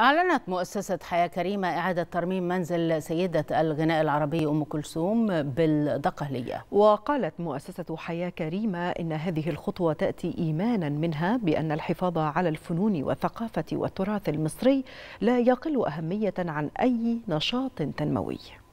أعلنت مؤسسة حياة كريمة إعادة ترميم منزل سيدة الغناء العربي أم كلثوم بالدقهلية وقالت مؤسسة حياة كريمة إن هذه الخطوة تأتي إيمانا منها بأن الحفاظ على الفنون والثقافة والتراث المصري لا يقل أهمية عن أي نشاط تنموي